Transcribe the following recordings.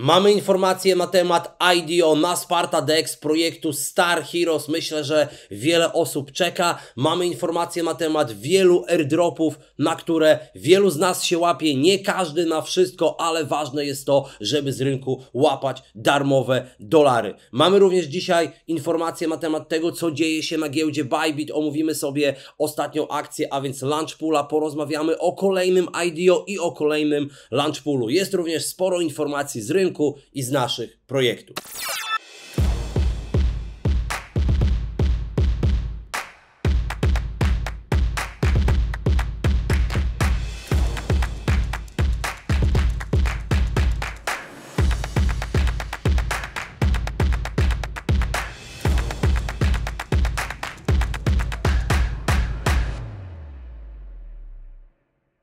Mamy informacje na temat IDO na Sparta Dex projektu Star Heroes. Myślę, że wiele osób czeka. Mamy informacje na temat wielu airdropów, na które wielu z nas się łapie. Nie każdy na wszystko, ale ważne jest to, żeby z rynku łapać darmowe dolary. Mamy również dzisiaj informacje na temat tego, co dzieje się na giełdzie Bybit. Omówimy sobie ostatnią akcję, a więc Poola. Porozmawiamy o kolejnym IDO i o kolejnym Poolu. Jest również sporo informacji z rynku rynku i z naszych projektów.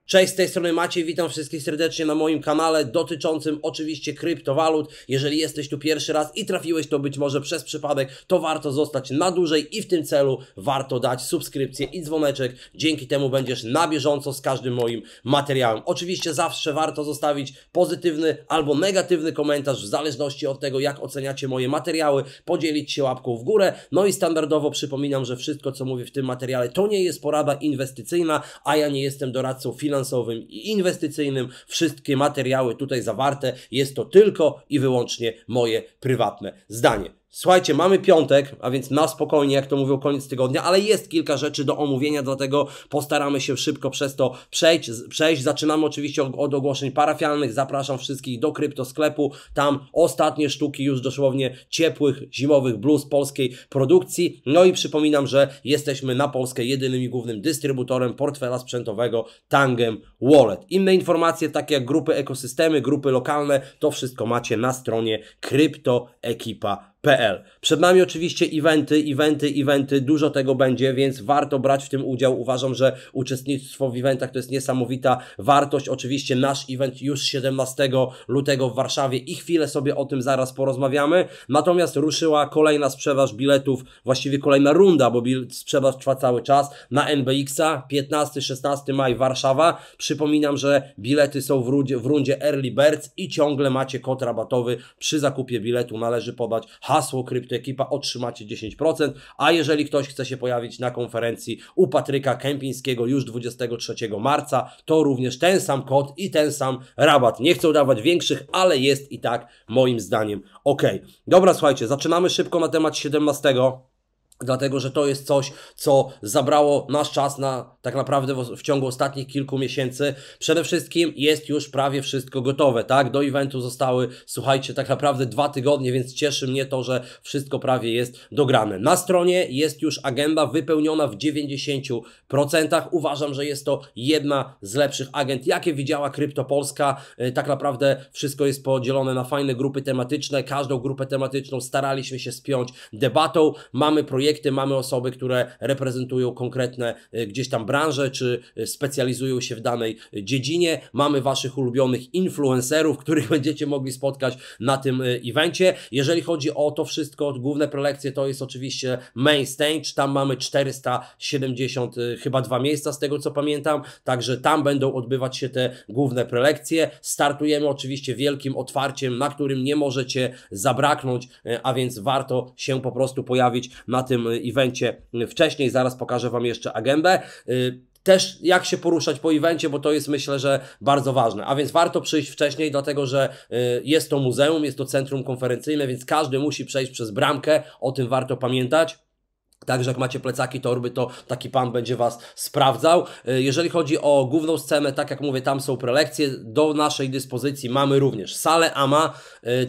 Cześć, z tej strony Maciej, witam wszystkich serdecznie na moim kanale dotyczącym oczywiście kryptowalut. Jeżeli jesteś tu pierwszy raz i trafiłeś to być może przez przypadek, to warto zostać na dłużej i w tym celu warto dać subskrypcję i dzwoneczek. Dzięki temu będziesz na bieżąco z każdym moim materiałem. Oczywiście zawsze warto zostawić pozytywny albo negatywny komentarz w zależności od tego jak oceniacie moje materiały, podzielić się łapką w górę. No i standardowo przypominam, że wszystko co mówię w tym materiale to nie jest porada inwestycyjna, a ja nie jestem doradcą finansowym finansowym i inwestycyjnym. Wszystkie materiały tutaj zawarte. Jest to tylko i wyłącznie moje prywatne zdanie. Słuchajcie, mamy piątek, a więc na spokojnie, jak to mówią, koniec tygodnia, ale jest kilka rzeczy do omówienia, dlatego postaramy się szybko przez to przejść. przejść. Zaczynamy oczywiście od ogłoszeń parafialnych. Zapraszam wszystkich do kryptosklepu. Tam ostatnie sztuki już dosłownie ciepłych, zimowych blues polskiej produkcji. No i przypominam, że jesteśmy na Polskę jedynym i głównym dystrybutorem portfela sprzętowego Tangem Wallet. Inne informacje, takie jak grupy ekosystemy, grupy lokalne, to wszystko macie na stronie kryptoekipa.com. PL. Przed nami oczywiście eventy, eventy, eventy, dużo tego będzie, więc warto brać w tym udział. Uważam, że uczestnictwo w eventach to jest niesamowita wartość. Oczywiście nasz event już 17 lutego w Warszawie i chwilę sobie o tym zaraz porozmawiamy. Natomiast ruszyła kolejna sprzedaż biletów, właściwie kolejna runda, bo sprzedaż trwa cały czas na NBX-a 15-16 maj Warszawa. Przypominam, że bilety są w rundzie, w rundzie Early Birds i ciągle macie kod rabatowy. Przy zakupie biletu należy podać H hasło Kryptoekipa otrzymacie 10%, a jeżeli ktoś chce się pojawić na konferencji u Patryka Kępińskiego już 23 marca, to również ten sam kod i ten sam rabat. Nie chcę dawać większych, ale jest i tak moim zdaniem ok. Dobra, słuchajcie, zaczynamy szybko na temat 17. Dlatego, że to jest coś, co zabrało nasz czas na tak naprawdę w, w, ciągu ostatnich kilku miesięcy. Przede wszystkim jest już prawie wszystko gotowe, tak? Do eventu zostały, słuchajcie, tak naprawdę dwa tygodnie, więc cieszy mnie to, że wszystko prawie jest dograne. Na stronie jest już agenda wypełniona w 90%. Uważam, że jest to jedna z lepszych agent, jakie widziała Kryptopolska. Y, tak naprawdę wszystko jest podzielone na fajne grupy tematyczne. Każdą grupę tematyczną staraliśmy się spiąć debatą. Mamy projekt projekty, mamy osoby, które reprezentują konkretne y, gdzieś tam branże, czy y, specjalizują się w danej y, dziedzinie. Mamy Waszych ulubionych influencerów, których będziecie mogli spotkać na tym evencie. Jeżeli chodzi o to wszystko, główne prelekcje to jest oczywiście main stage, tam mamy 470 chyba dwa miejsca z tego co pamiętam, także tam będą odbywać się te główne prelekcje. Startujemy oczywiście wielkim otwarciem, na którym nie możecie zabraknąć, a więc warto się po prostu pojawić na tym tym y, evencie wcześniej, zaraz pokażę Wam jeszcze agendę y, też jak się poruszać po evencie, bo to jest myślę, że bardzo ważne. A więc warto przyjść wcześniej, dlatego że y, jest to muzeum, jest to centrum konferencyjne, więc każdy musi przejść przez bramkę, o tym warto pamiętać. Także jak macie plecaki, torby, to taki pan będzie Was sprawdzał. Jeżeli chodzi o główną scenę, tak jak mówię, tam są prelekcje. Do naszej dyspozycji mamy również salę AMA.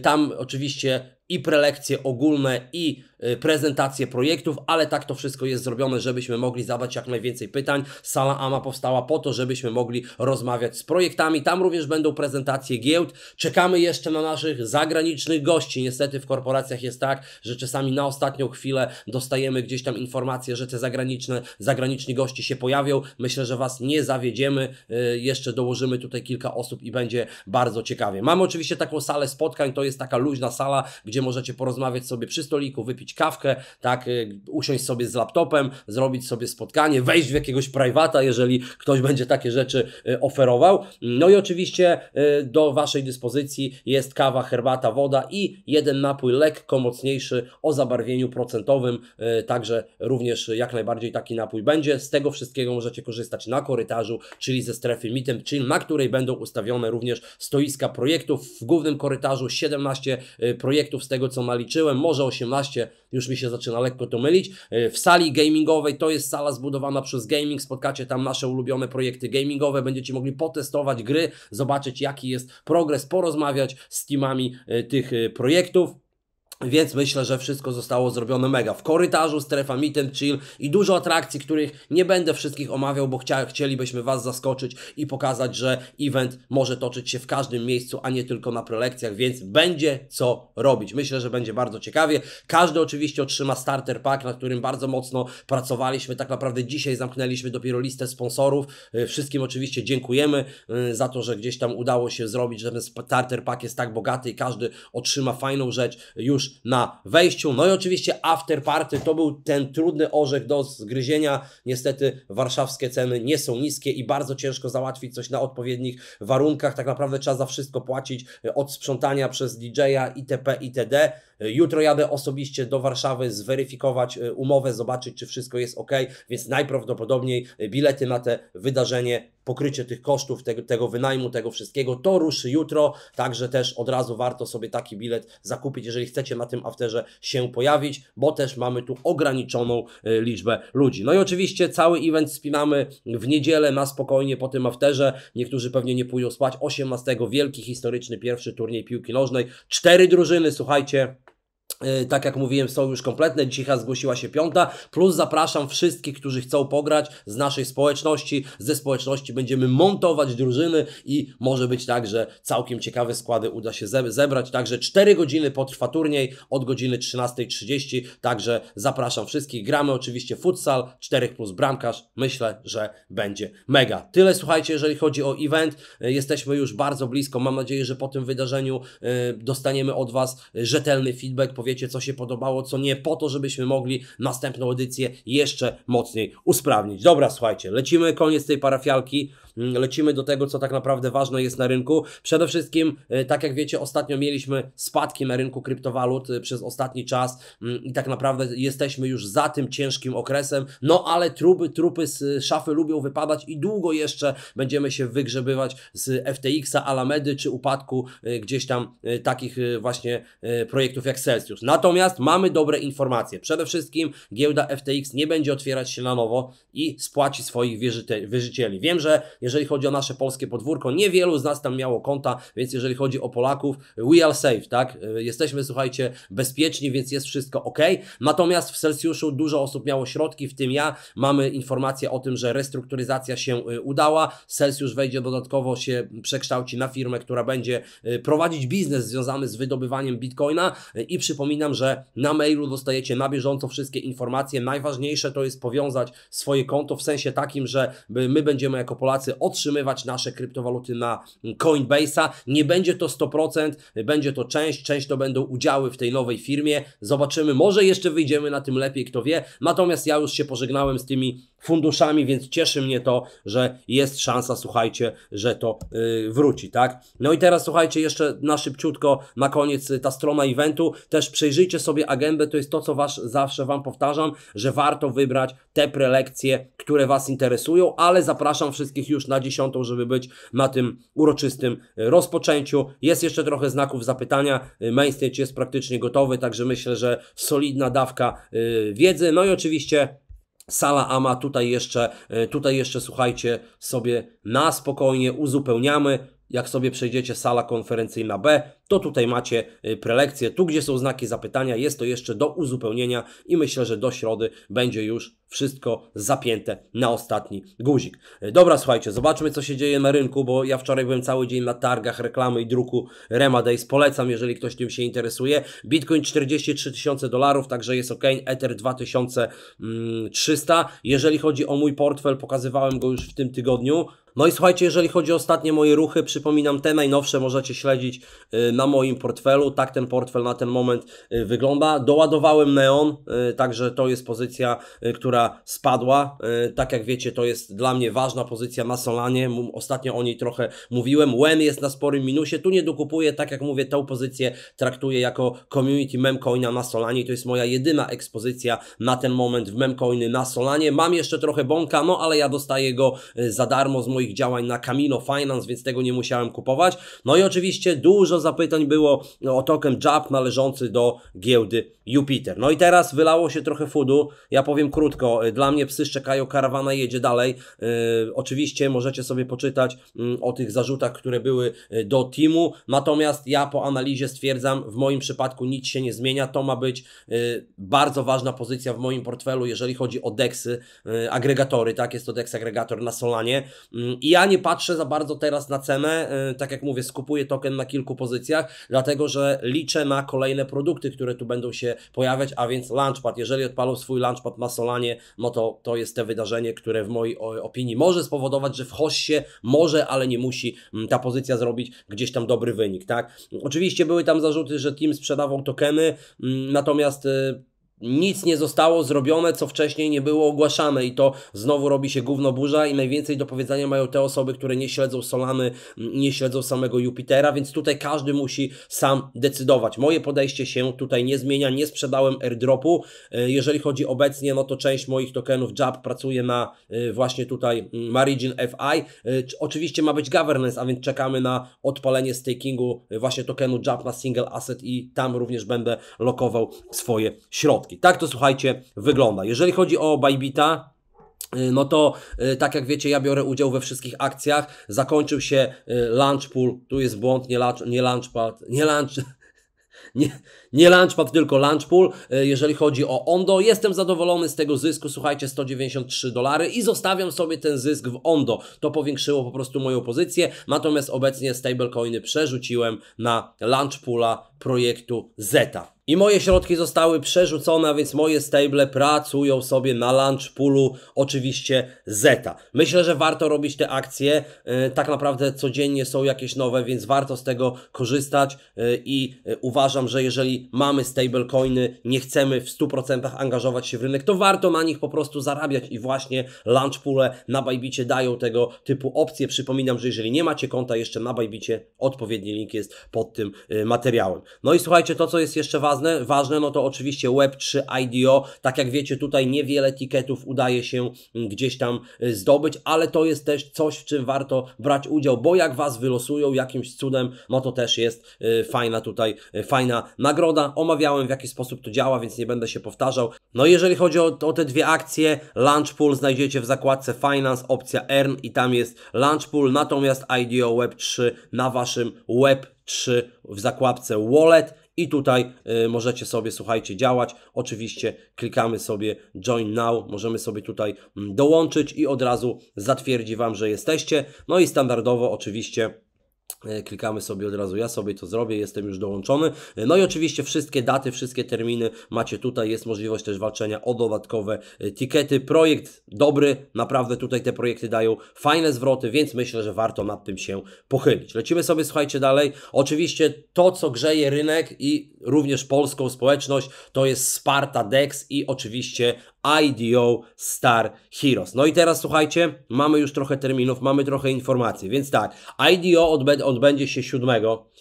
Tam oczywiście i prelekcje ogólne, i y, prezentacje projektów, ale tak to wszystko jest zrobione, żebyśmy mogli zadać jak najwięcej pytań. Sala AMA powstała po to, żebyśmy mogli rozmawiać z projektami. Tam również będą prezentacje giełd. Czekamy jeszcze na naszych zagranicznych gości. Niestety w korporacjach jest tak, że czasami na ostatnią chwilę dostajemy gdzieś tam informacje, że te zagraniczne, zagraniczni gości się pojawią. Myślę, że Was nie zawiedziemy. Y, jeszcze dołożymy tutaj kilka osób i będzie bardzo ciekawie. Mamy oczywiście taką salę spotkań, to jest taka luźna sala, gdzie gdzie możecie porozmawiać sobie przy stoliku, wypić kawkę, tak, y, usiąść sobie z laptopem, zrobić sobie spotkanie, wejść w jakiegoś prywata, jeżeli ktoś będzie takie rzeczy y, oferował. No i oczywiście y, do Waszej dyspozycji jest kawa, herbata, woda i jeden napój lekko mocniejszy o zabarwieniu procentowym, także również jak najbardziej taki napój będzie. Z tego wszystkiego możecie korzystać na korytarzu, czyli ze strefy Meet czyli na której będą ustawione również stoiska projektów. W głównym korytarzu 17 projektów z tego co naliczyłem, może 18, już mi się zaczyna lekko to mylić. E, w sali gamingowej, to jest sala zbudowana przez gaming, spotkacie tam nasze ulubione projekty gamingowe, będziecie mogli potestować gry, zobaczyć jaki jest progres, porozmawiać z teamami e, tych e, projektów. Więc myślę, że wszystko zostało zrobione mega. W korytarzu strefa meet and chill i dużo atrakcji, których nie będę wszystkich omawiał, bo chcia chcielibyśmy Was zaskoczyć i pokazać, że event może toczyć się w każdym miejscu, a nie tylko na prelekcjach, więc będzie co robić. Myślę, że będzie bardzo ciekawie. Każdy oczywiście otrzyma starter pack, na którym bardzo mocno pracowaliśmy. Tak naprawdę dzisiaj zamknęliśmy dopiero listę sponsorów. Y, wszystkim oczywiście dziękujemy y, za to, że gdzieś tam udało się zrobić, że ten starter pack jest tak bogaty i każdy otrzyma fajną rzecz już już na wejściu. No i oczywiście after party to był ten trudny orzech do zgryzienia. Niestety warszawskie ceny nie są niskie i bardzo ciężko załatwić coś na odpowiednich warunkach. Tak naprawdę trzeba za wszystko płacić e, od sprzątania przez DJ-a itp. itd. E, jutro jadę osobiście do Warszawy zweryfikować e, umowę, zobaczyć czy wszystko jest ok, więc najprawdopodobniej bilety na te wydarzenie pokrycie tych kosztów, tego, tego wynajmu, tego wszystkiego. To ruszy jutro, także też od razu warto sobie taki bilet zakupić, jeżeli chcecie na tym afterze się pojawić, bo też mamy tu ograniczoną y, liczbę ludzi. No i oczywiście cały event spinamy w niedzielę na spokojnie po tym afterze. Niektórzy pewnie nie pójdą spać. 18 wielki historyczny pierwszy turniej piłki nożnej. Cztery drużyny, słuchajcie E, tak jak mówiłem, są już kompletne. Dzisiaj zgłosiła się piąta. Plus zapraszam wszystkich, którzy chcą pograć z naszej społeczności. Ze społeczności będziemy montować drużyny i może być tak, że całkiem ciekawe składy uda się zebrać. Także 4 godziny potrwa turniej od godziny 13.30. Także zapraszam wszystkich. Gramy oczywiście futsal, 4 plus bramkarz. Myślę, że będzie mega. Tyle słuchajcie, jeżeli chodzi o event. E, jesteśmy już bardzo blisko. Mam nadzieję, że po tym wydarzeniu e, dostaniemy od Was rzetelny feedback powiecie, co się podobało, co nie, po to, żebyśmy mogli następną edycję jeszcze mocniej usprawnić. Dobra, słuchajcie, lecimy, koniec tej parafialki, mm, lecimy do tego, co tak naprawdę ważne jest na rynku. Przede wszystkim, y, tak jak wiecie, ostatnio mieliśmy spadki na rynku kryptowalut y, przez ostatni czas mm, i tak naprawdę jesteśmy już za tym ciężkim okresem, no ale trupy, trupy z szafy lubią wypadać i długo jeszcze będziemy się wygrzebywać z FTX-a, Alamedy czy upadku y, gdzieś tam takich właśnie projektów jak Celsius. Natomiast mamy dobre informacje. Przede wszystkim giełda FTX nie będzie otwierać się na nowo i spłaci swoich wierzycieli. Wiem, że jeżeli chodzi o nasze polskie podwórko, niewielu z nas tam miało konta, więc jeżeli chodzi o Polaków, we are safe, tak? Y, jesteśmy, słuchajcie, bezpieczni, więc jest wszystko ok. Natomiast w Celsjuszu dużo osób miało środki, w tym ja. Mamy informację o tym, że restrukturyzacja się y, udała. Celsjusz wejdzie dodatkowo, się przekształci na firmę, która będzie y, prowadzić biznes związany z wydobywaniem bitcoina i przypomnę, przypominam, że na mailu dostajecie na bieżąco wszystkie informacje. Najważniejsze to jest powiązać swoje konto w sensie takim, że my będziemy jako Polacy otrzymywać nasze kryptowaluty na Coinbase'a. Nie będzie to 100%, będzie to część, część to będą udziały w tej nowej firmie. Zobaczymy, może jeszcze wyjdziemy na tym lepiej, kto wie. Natomiast ja już się pożegnałem z tymi funduszami, więc cieszy mnie to, że jest szansa, słuchajcie, że to yy, wróci, tak? No i teraz, słuchajcie, jeszcze na szybciutko, na koniec y, ta strona eventu, też przejrzyjcie sobie agendę, to jest to, co was, zawsze Wam powtarzam, że warto wybrać te prelekcje, które Was interesują, ale zapraszam wszystkich już na dziesiątą, żeby być na tym uroczystym y, rozpoczęciu. Jest jeszcze trochę znaków zapytania, y, mainstage jest praktycznie gotowy, także myślę, że solidna dawka yy, wiedzy, no i oczywiście Sala Ama tutaj jeszcze, e, tutaj jeszcze słuchajcie sobie na spokojnie uzupełniamy jak sobie przejdziecie sala konferencyjna B, to tutaj macie y, prelekcję. Tu, gdzie są znaki zapytania, jest to jeszcze do uzupełnienia i myślę, że do środy będzie już wszystko zapięte na ostatni guzik. Y, dobra, słuchajcie, zobaczmy, co się dzieje na rynku, bo ja wczoraj byłem cały dzień na targach reklamy i druku Remadays. Polecam, jeżeli ktoś tym się interesuje. Bitcoin 43 tysiące dolarów, także jest ok. Ether 2300. Mm, jeżeli chodzi o mój portfel, pokazywałem go już w tym tygodniu. No i słuchajcie, jeżeli chodzi o ostatnie moje ruchy, przypominam, te najnowsze możecie śledzić y, na moim portfelu. Tak ten portfel na ten moment y, wygląda. Doładowałem Neon, y, także to jest pozycja, która spadła. Tak jak wiecie, to jest dla mnie ważna pozycja na Solanie. Ostatnio o niej trochę mówiłem. WEM jest na sporym minusie. Tu nie dokupuję, tak jak mówię, tę pozycję traktuję jako community memcoina na Solanie. To jest moja jedyna ekspozycja na ten moment w memcoiny na Solanie. Mam jeszcze trochę bąka, no ale ja dostaję go za darmo z moich moich działań na Camino Finance, więc tego nie musiałem kupować. No i oczywiście dużo zapytań było o token JAP należący do giełdy Jupiter. No i teraz wylało się trochę fudu. Ja powiem krótko. Y, dla mnie psy szczekają, karawana jedzie dalej. Y, oczywiście możecie sobie poczytać mm, o tych zarzutach, które były y, do teamu. Natomiast ja po analizie stwierdzam, w moim przypadku nic się nie zmienia. To ma być bardzo ważna pozycja w moim portfelu, jeżeli chodzi o deksy, agregatory, tak? Jest to deks agregator na Solanie. Mm, i ja nie patrzę za bardzo teraz na cenę. Y, tak jak mówię, skupuję token na kilku pozycjach, dlatego że liczę na kolejne produkty, które tu będą się pojawiać, a więc Launchpad. Jeżeli odpalą swój Launchpad na Solanie, no to to jest te wydarzenie, które w mojej opinii może spowodować, że w się może, ale nie musi mm, ta pozycja zrobić gdzieś tam dobry wynik, tak? Oczywiście były tam zarzuty, że Team sprzedawał tokeny, mm, natomiast y, nic nie zostało zrobione, co wcześniej nie było ogłaszane i to znowu robi się gówno burza i najwięcej do powiedzenia mają te osoby, które nie śledzą Solany, nie śledzą samego Jupitera, więc tutaj każdy musi sam decydować. Moje podejście się tutaj nie zmienia, nie sprzedałem airdropu. E, jeżeli chodzi obecnie, no to część moich tokenów JAB pracuje na e, właśnie tutaj Marigin FI. E, oczywiście ma być governance, a więc czekamy na odpalenie stakingu właśnie tokenu JAB na single asset i tam również będę lokował swoje środki słodki. Tak to słuchajcie wygląda. Jeżeli chodzi o Bybita, y, no to y, tak jak wiecie, ja biorę udział we wszystkich akcjach. Zakończył się y, lunch pool, tu jest błąd, nie, Lunchpad, nie nie lunch, nie, nie Launchpad, tylko Launchpool. Jeżeli chodzi o Ondo, jestem zadowolony z tego zysku, słuchajcie, 193 dolary i zostawiam sobie ten zysk w Ondo. To powiększyło po prostu moją pozycję, natomiast obecnie stablecoiny przerzuciłem na Launchpoola projektu Zeta. I moje środki zostały przerzucone, więc moje stable pracują sobie na lunch poolu, oczywiście zeta. Myślę, że warto robić te akcje, e, tak naprawdę codziennie są jakieś nowe, więc warto z tego korzystać e, i e, uważam, że jeżeli mamy stablecoiny, nie chcemy w 100% angażować się w rynek, to warto na nich po prostu zarabiać i właśnie lunch poole na Bajbicie dają tego typu opcje. Przypominam, że jeżeli nie macie konta jeszcze na Bajbicie, odpowiedni link jest pod tym materiałem. No i słuchajcie, to co jest jeszcze ważne, ważne, ważne, no to oczywiście Web3 IDO. Tak jak wiecie, tutaj niewiele etykietów udaje się gdzieś tam y, zdobyć, ale to jest też coś, w czym warto brać udział, bo jak Was wylosują jakimś cudem, no to też jest y, fajna tutaj, y, fajna nagroda. Omawiałem w jaki sposób to działa, więc nie będę się powtarzał. No jeżeli chodzi o, o te dwie akcje, Launch Pool znajdziecie w zakładce Finance, opcja Earn i tam jest Launch Pool, natomiast IDO Web 3 na Waszym Web 3 w zakładce Wallet i tutaj e, możecie sobie, słuchajcie, działać. Oczywiście klikamy sobie Join Now, możemy sobie tutaj mm, dołączyć i od razu zatwierdzi Wam, że jesteście. No i standardowo oczywiście E, klikamy sobie od razu, ja sobie to zrobię, jestem już dołączony. E, no i oczywiście wszystkie daty, wszystkie terminy macie tutaj, jest możliwość też walczenia o dodatkowe e, tikety. Projekt dobry, naprawdę tutaj te projekty dają fajne zwroty, więc myślę, że warto nad tym się pochylić. Lecimy sobie, słuchajcie, dalej. Oczywiście to, co grzeje rynek i również polską społeczność, to jest Sparta Dex i oczywiście IDO Star Heroes. No i teraz słuchajcie, mamy już trochę terminów, mamy trochę informacji, więc tak, IDO odb odbędzie się 7,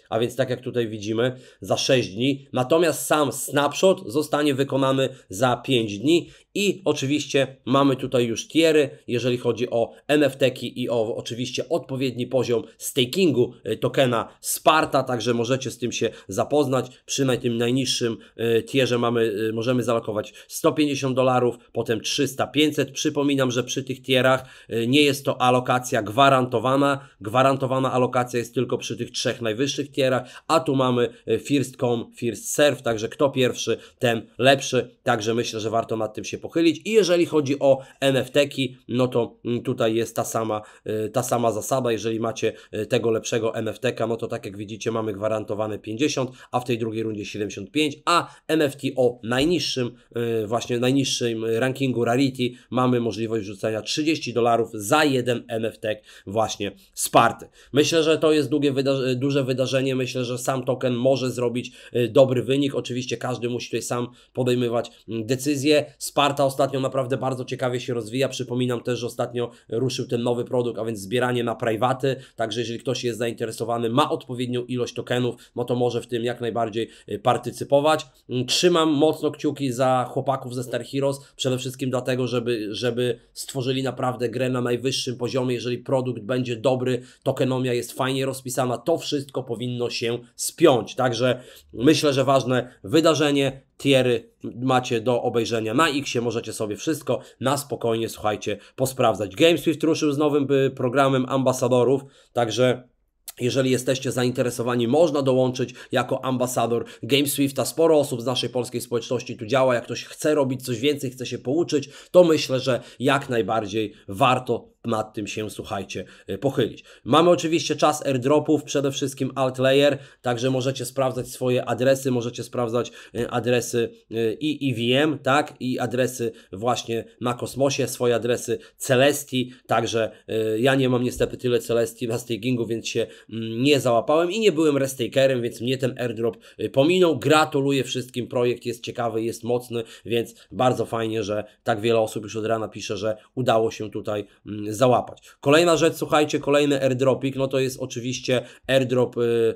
a więc tak jak tutaj widzimy, za 6 dni, natomiast sam snapshot zostanie wykonany za 5 dni i oczywiście mamy tutaj już tiery, jeżeli chodzi o NFT-ki i o oczywiście odpowiedni poziom stakingu y, tokena Sparta, także możecie z tym się zapoznać, przy tym najniższym y, tierze mamy, y, możemy zalokować 150 dolarów, potem 300, 500. Przypominam, że przy tych tierach y, nie jest to alokacja gwarantowana. Gwarantowana alokacja jest tylko przy tych trzech najwyższych tierach, a tu mamy y, first come, first serve, także kto pierwszy, ten lepszy. Także myślę, że warto nad tym się pochylić. I jeżeli chodzi o NFT-ki, no to mm, tutaj jest ta sama, y, ta sama zasada. Jeżeli macie tego lepszego NFT-ka, no to tak jak widzicie, mamy gwarantowane 50, a w tej drugiej rundzie 75, a NFT o najniższym, właśnie najniższym naszym rankingu Rarity mamy możliwość rzucenia 30 dolarów za jeden NFT właśnie z Myślę, że to jest długie wyda duże wydarzenie. Myślę, że sam token może zrobić y, dobry wynik. Oczywiście każdy musi tutaj sam podejmować mm, decyzje. Sparta ostatnio naprawdę bardzo ciekawie się rozwija. Przypominam też, że ostatnio ruszył ten nowy produkt, a więc zbieranie na prywaty. Także jeżeli ktoś jest zainteresowany, ma odpowiednią ilość tokenów, no to może w tym jak najbardziej y, partycypować. Mm, trzymam mocno kciuki za chłopaków ze Star Heroes przede wszystkim dlatego, żeby, żeby stworzyli naprawdę grę na najwyższym poziomie. Jeżeli produkt będzie dobry, tokenomia jest fajnie rozpisana, to wszystko powinno się spiąć. Także myślę, że ważne wydarzenie, tiery macie do obejrzenia na X, możecie sobie wszystko na spokojnie, słuchajcie, posprawdzać. GameSwift ruszył z nowym y, programem ambasadorów, także jeżeli jesteście zainteresowani, można dołączyć jako ambasador GameSwifta. Sporo osób z naszej polskiej społeczności tu działa. Jak ktoś chce robić coś więcej, chce się pouczyć, to myślę, że jak najbardziej warto nad tym się, słuchajcie, y, pochylić. Mamy oczywiście czas airdropów, przede wszystkim alt layer, także możecie sprawdzać swoje adresy, możecie sprawdzać y, adresy y, i IVM, e tak, i adresy właśnie na kosmosie, swoje adresy Celestii, także ja nie mam niestety tyle Celestii na stakingu, więc się mm, nie załapałem i nie byłem restakerem, więc mnie ten airdrop pominął. Gratuluję wszystkim, projekt jest ciekawy, jest mocny, więc bardzo fajnie, że tak wiele osób już od rana pisze, że udało się tutaj mm, załapać. Kolejna rzecz, słuchajcie, kolejny airdropik, no to jest oczywiście airdrop y,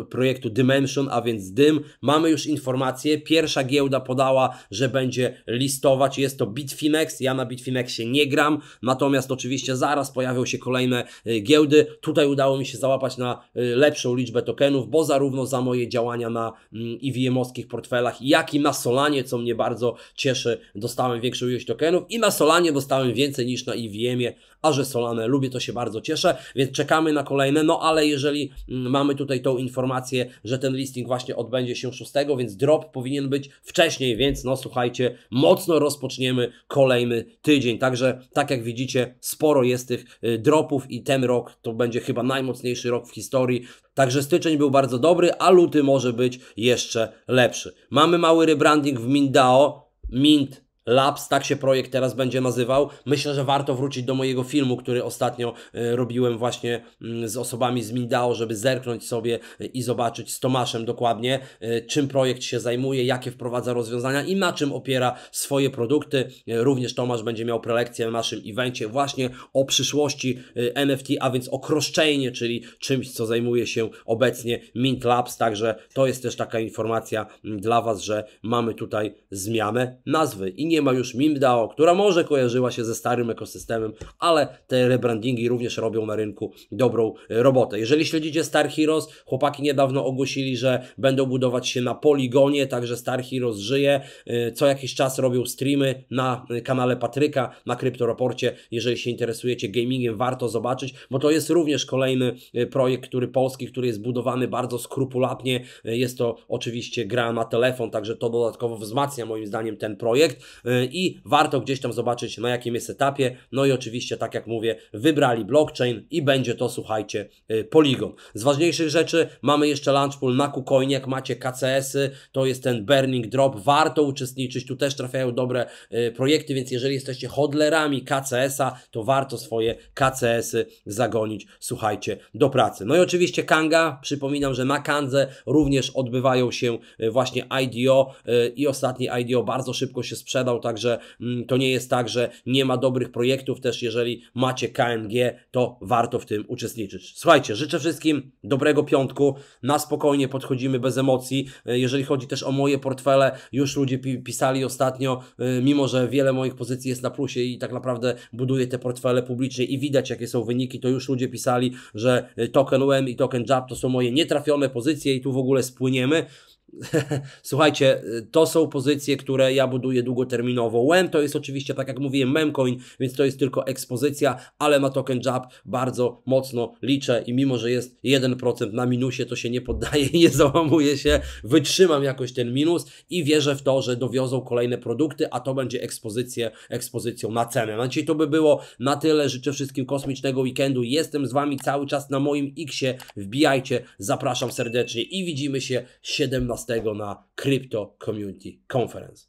y, projektu Dimension, a więc Dym. Mamy już informację, pierwsza giełda podała, że będzie listować, jest to Bitfinex, ja na Bitfinexie nie gram, natomiast oczywiście zaraz pojawią się kolejne y, giełdy. Tutaj udało mi się załapać na lepszą liczbę tokenów, bo zarówno za moje działania na mm, EVM-owskich portfelach, jak i na Solanie, co mnie bardzo cieszy, dostałem większą ilość tokenów i na Solanie dostałem więcej niż na EVM-ie, a że Solane lubię, to się bardzo cieszę, więc czekamy na kolejne, no ale jeżeli mm, mamy tutaj tą informację, że ten listing właśnie odbędzie się 6, więc drop powinien być wcześniej, więc no słuchajcie, mocno rozpoczniemy kolejny tydzień, także tak jak widzicie, sporo jest tych y, dropów i ten rok to będzie chyba najmocniejszy rok w historii, Także styczeń był bardzo dobry, a luty może być jeszcze lepszy. Mamy mały rebranding w Mindao. Mint Labs, tak się projekt teraz będzie nazywał. Myślę, że warto wrócić do mojego filmu, który ostatnio e, robiłem właśnie mm, z osobami z Mindao, żeby zerknąć sobie e, i zobaczyć z Tomaszem dokładnie, e, czym projekt się zajmuje, jakie wprowadza rozwiązania i na czym opiera swoje produkty. Również Tomasz będzie miał prelekcję na naszym evencie właśnie o przyszłości NFT, a więc o crosschainie, czyli czymś, co zajmuje się obecnie Mint Labs. Także to jest też taka informacja mm, dla Was, że mamy tutaj zmianę nazwy i nie ma już MIMDAO, która może kojarzyła się ze starym ekosystemem, ale te rebrandingi również robią na rynku dobrą e, robotę. Jeżeli śledzicie Star Heroes, chłopaki niedawno ogłosili, że będą budować się na poligonie, także Star Heroes żyje. E, co jakiś czas robią streamy na e, kanale Patryka, na Kryptoraporcie. Jeżeli się interesujecie gamingiem, warto zobaczyć, bo to jest również kolejny projekt, który polski, który jest budowany bardzo skrupulatnie. Jest to oczywiście gra na telefon, także to dodatkowo wzmacnia moim zdaniem ten projekt. Y, i warto gdzieś tam zobaczyć na jakim jest etapie. No i oczywiście, tak jak mówię, wybrali blockchain i będzie to, słuchajcie, y, Polygon. Z ważniejszych rzeczy mamy jeszcze launch pool na KuCoinie, jak macie KCS-y, to jest ten Burning Drop, warto uczestniczyć, tu też trafiają dobre y, projekty, więc jeżeli jesteście hodlerami KCS-a, to warto swoje KCS-y zagonić, słuchajcie, do pracy. No i oczywiście Kanga, przypominam, że na Kandze również odbywają się właśnie IDO i ostatni IDO bardzo szybko się sprzedał, także mm, to nie jest tak, że nie ma dobrych projektów, też jeżeli macie KNG, to warto w tym uczestniczyć. Słuchajcie, życzę wszystkim dobrego piątku, na spokojnie podchodzimy bez emocji, e, jeżeli chodzi też o moje portfele, już ludzie pisali ostatnio, e, mimo że wiele moich pozycji jest na plusie i tak naprawdę buduję te portfele publicznie i widać jakie są wyniki, to już ludzie pisali, że e, token UM i token JAP to są moje nietrafione pozycje i tu w ogóle spłyniemy. Słuchajcie, y, to są pozycje, które ja buduję długoterminowo. WEM to jest oczywiście, tak jak mówiłem, memcoin, więc to jest tylko ekspozycja, ale na token JAB bardzo mocno liczę i mimo, że jest 1% na minusie, to się nie poddaje i nie załamuję się. Wytrzymam jakoś ten minus i wierzę w to, że dowiozą kolejne produkty, a to będzie ekspozycję, ekspozycją na cenę. Na znaczy, dzisiaj to by było na tyle. Życzę wszystkim kosmicznego weekendu. Jestem z Wami cały czas na moim X-ie. Wbijajcie, zapraszam serdecznie i widzimy się 17 15 na Crypto Community Conference.